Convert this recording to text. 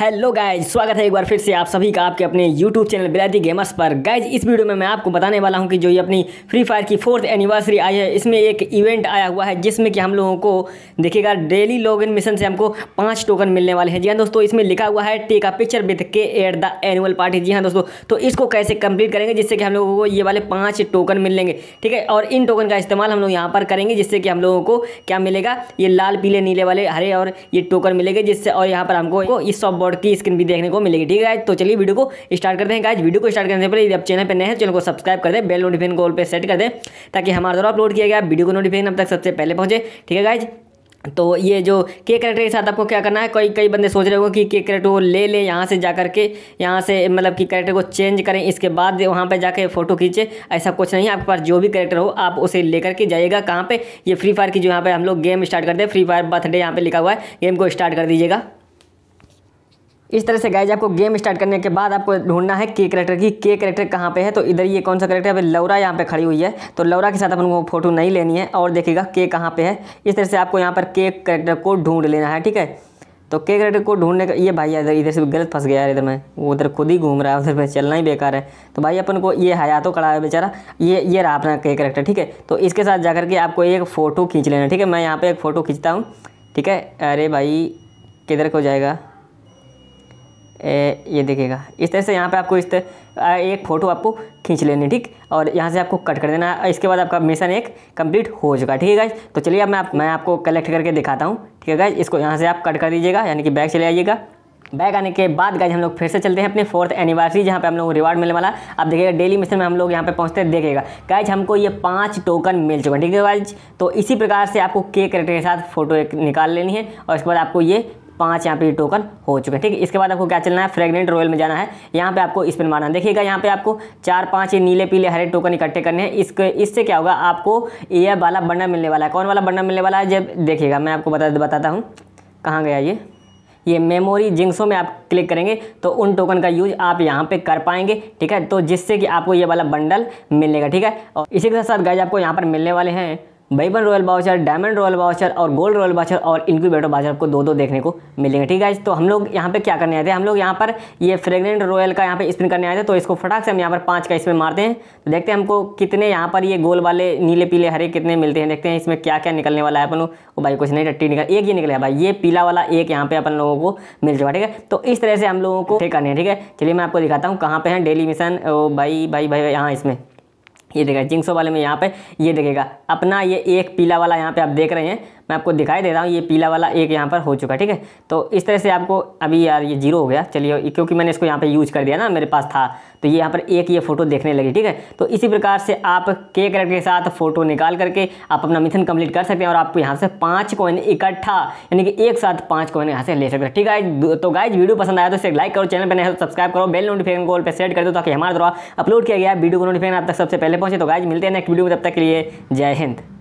hello guys स्वागत है एक बार फिर से आप सभी का आपके अपने यूट्यूब चैनल बिलाती गेमर्स पर गाइज इस वीडियो में मैं आपको बताने वाला हूं कि जो ये अपनी फ्री फायर की फोर्थ एनिवर्सरी आई है इसमें एक इवेंट आया हुआ है जिसमें कि हम लोगों को देखिएगा डेली लॉग इन मिशन से हमको पाँच टोकन मिलने वाले हैं जी हाँ दोस्तों इसमें लिखा हुआ है take a picture with K at the annual party जी हाँ दोस्तों तो इसको कैसे कंप्लीट करेंगे जिससे कि हम लोगों को ये वाले पाँच टोकन मिल ठीक है और इन टोकन का इस्तेमाल हम लोग यहाँ पर करेंगे जिससे कि हम लोगों को क्या मिलेगा ये लाल पीले नीले वाले हरे और ये टोकन मिलेगा जिससे और यहाँ पर हमको इस सॉफ्ट कोड की स्क्रीन भी देखने को मिलेगी ठीक है तो चलिए वीडियो को स्टार्ट करते हैं गाइज वीडियो को स्टार्ट करने से पहले यदि आप चैनल पर नए हैं चैनल को सब्सक्राइब कर दें बेल नोटिफिकेशन कॉल पर सेट कर दें ताकि हमारे द्वारा अपलोड किया गया वीडियो को नोटिफिकेशन अब तक सबसे पहले पहुंचे ठीक है गाइज तो ये जो के करेक्टर के साथ आपको क्या करना है कई कई बंदे सोच रहे होंगे कि के करेक्टर को ले ले यहाँ से जा कर के यहाँ से मतलब कि करेक्टर को चेंज करें इसके बाद वहाँ पे जाके फ़ोटो खींचे ऐसा कुछ नहीं आपके पास जो भी करेक्टर हो आप उसे लेकर के जाइएगा कहाँ पे ये फ्री फायर की जो यहाँ पे हम लोग गेम स्टार्ट करते हैं फ्री फायर बर्थडे यहाँ पर लिखा हुआ है गेम को स्टार्ट कर दीजिएगा इस तरह से गाइज आपको गेम स्टार्ट करने के बाद आपको ढूंढना है के करेक्टर की के करेक्टर कहाँ पे है तो इधर ये कौन सा करेक्टर है लौरा यहाँ पे खड़ी हुई है तो लौरा के साथ अपन को फोटो नहीं लेनी है और देखिएगा के कहाँ पे है इस तरह से आपको यहाँ पर के करेक्टर को ढूंढ लेना है ठीक है तो के करेक्टर को ढूंढने का ये भाई इधर इधर से गलत फंस गया है इधर में वो उधर खुद ही घूम रहा है उधर में चलना ही बेकार है तो भाई अपन को ये हया तो है बेचारा ये ये रहा अपना के करेक्टर ठीक है तो इसके साथ जा के आपको एक फ़ोटो खींच लेना ठीक है मैं यहाँ पर एक फ़ोटो खींचता हूँ ठीक है अरे भाई किधर को जाएगा ए, ये देखेगा इस तरह से यहाँ पे आपको इस तरह एक फ़ोटो आपको खींच लेनी ठीक और यहाँ से आपको कट कर देना इसके बाद आपका मिशन एक कंप्लीट हो चुका ठीक है गाइज तो चलिए अब मैं आप मैं आपको कलेक्ट करके दिखाता हूँ ठीक है गाइज इसको यहाँ से आप कट कर दीजिएगा यानी कि बैग चले आइएगा बैग आने के बाद गाइज हम लोग फिर से चलते हैं अपने फोर्थ एनिवर्सरी जहाँ पे हम लोग रिवार्ड मिलने वाला आप देखिएगा डेली मिशन में हम लोग यहाँ पे पहुँचते हैं देखेगा गाइज हमको ये पांच टोकन मिल चुका है ठीक है गाइज तो इसी प्रकार से आपको के करेक्टर के साथ फोटो एक निकाल लेनी है और उसके बाद आपको ये पाँच यहाँ पे टोकन हो चुके हैं ठीक है इसके बाद आपको क्या चलना है फ्रेगनेंट रॉयल में जाना है यहाँ पे आपको स्पिन मारना है देखिएगा यहाँ पे आपको चार पाँच ये नीले पीले हरे टोकन इकट्ठे करने हैं इसके इससे क्या होगा आपको ये वाला बंडल मिलने वाला है कौन वाला बंडल मिलने वाला है जब देखिएगा मैं आपको बता बताता हूँ कहाँ गया ये ये मेमोरी जिंक्सों में आप क्लिक करेंगे तो उन टोकन का यूज आप यहाँ पे कर पाएंगे ठीक है तो जिससे कि आपको ये वाला बंडल मिलेगा ठीक है और इसी के साथ गाइज आपको यहाँ पर मिलने वाले हैं weapon royale voucher diamond royale voucher और गोल्ड रॉयल बाउचर और इनक्यूबेटर बाउचर आपको दो दो देखने को मिलेंगे ठीक है तो हम लोग यहाँ पे क्या करने आए थे हम लोग यहाँ पर ये फ्रेगनेंट रॉयल का यहाँ पे स्पिन करने आए थे तो इसको फटाक से हम यहाँ पर पाँच का इसमें मारते हैं तो देखते हैं हमको कितने यहाँ पर ये गोल वाले नीले पीले हरे कितने मिलते हैं देखते हैं इसमें क्या क्या निकलने वाला है अपन लोग वो भाई कुछ नहीं टट्टी निकल एक ही निकले भाई ये पीला वाला एक यहाँ पे अपन लोगों को मिल चुका ठीक है तो इस तरह से हम लोगों को करने है ठीक है चलिए मैं आपको दिखाता हूँ कहाँ पर है डेली मिशन भाई भाई भाई यहाँ इसमें ये देखेगा जिंक्सो वाले में यहाँ पे ये देखेगा अपना ये एक पीला वाला यहाँ पे आप देख रहे हैं मैं आपको दिखाई दे रहा हूँ ये पीला वाला एक यहाँ पर हो चुका है ठीक है तो इस तरह से आपको अभी यार ये जीरो हो गया चलिए क्योंकि मैंने इसको यहाँ पर यूज कर दिया ना मेरे पास था तो ये यहाँ पर एक ये फ़ोटो देखने लगी ठीक है तो इसी प्रकार से आप के करेक्ट के साथ फ़ोटो निकाल करके आप अपना मिथन कंप्लीट कर सकते हैं और आपको यहाँ से पाँच कॉइन इकट्ठा यानी कि एक साथ पाँच कॉइन यहाँ से ले सकते हैं ठीक है तो गाइज वीडियो पसंद आया तो इसे लाइक करो चैनल पर नहीं सब्सक्राइब तो करो बेल नोटिफिकेशन कॉल पर सेट कर दो ताकि हमारे द्वारा अपलोड किया गया वीडियो को नोटिफिकेशन आप तक सबसे पहले पहुंचे तो गाइज मिलते हैं नेक्स्ट वीडियो में तब तक के लिए जय हिंद